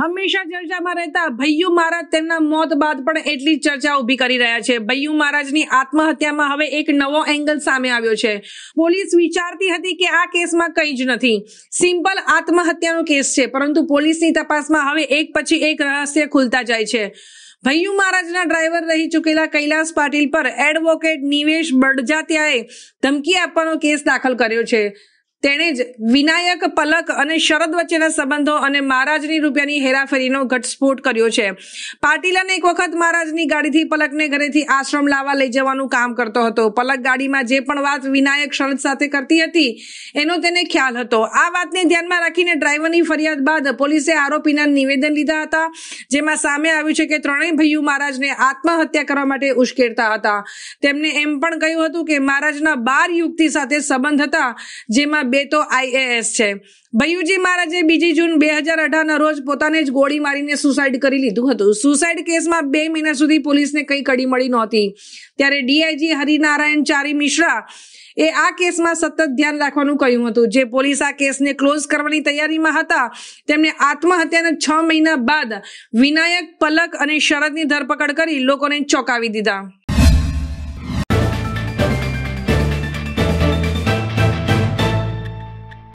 હંમેશા ચર્ચામાં રહેતા ભૈયુ મહારાજ તેમના મોત બાદ પણ એટલી ચર્ચા ઉભી કરી રહ્યા છે ભૈયુ મહારાજની આત્મહત્યામાં હવે એક નવો એંગલ સામે આવ્યો છે પોલીસ વિચારતી હતી કે આ કેસમાં કંઈ જ નથી સિમ્પલ આત્મહત્યાનો કેસ છે પરંતુ પોલીસની તપાસમાં હવે એક પછી એક રહસ્ય ખુલતા જાય છે ભૈયુ મહારાજના ડ્રાઈવર રહી ચૂકેલા કૈલાસ પાટીલ પર એડવોકેટ નિવેશ બડજાત્યાએ ધમકી આપવાનો કેસ દાખલ કર્યો છે તેણે જ વિનાયક પલક અને શરદ વચ્ચેના સંબંધો અને મહારાજની રૂપિયાની હેરાફેરીનો ઘટસ્ફોટ કર્યો છે પાટીલાને એક વખત મહારાજની ગાડીથી પલકને ઘરેથી આશ્રમ લાવવા લઈ જવાનું કામ કરતો હતો પલક ગાડીમાં જે પણ વાત વિનાયક શરદ સાથે કરતી હતી એનો તેને ખ્યાલ હતો આ વાતને ધ્યાનમાં રાખીને ડ્રાઈવરની ફરિયાદ બાદ પોલીસે આરોપીના નિવેદન લીધા હતા જેમાં સામે આવ્યું છે કે ત્રણેય ભાઈઓ મહારાજને આત્મહત્યા કરવા માટે ઉશ્કેરતા હતા તેમને એમ પણ કહ્યું હતું કે મહારાજના બાર યુક્તિ સાથે સંબંધ હતા જેમાં બે તો આઈએએસ છે ભૈયુજી મહારાજે બીજી જૂન બે હજાર અઢારના રોજ પોતાને જ ગોળી મારીને સુસાઇડ કરી લીધું હતું સુસાઇડ કેસમાં બે મહિના સુધી પોલીસને કંઈ કડી મળી નહોતી ત્યારે ડીઆઈજી હરિનારાયણ ચારી મિશ્રા એ આ કેસમાં સતત ધ્યાન રાખવાનું કહ્યું હતું જે પોલીસ આ કેસને ક્લોઝ કરવાની તૈયારીમાં હતા તેમણે આત્મહત્યાના છ મહિના બાદ વિનાયક પલક અને શરદની ધરપકડ કરી લોકોને ચોંકાવી દીધા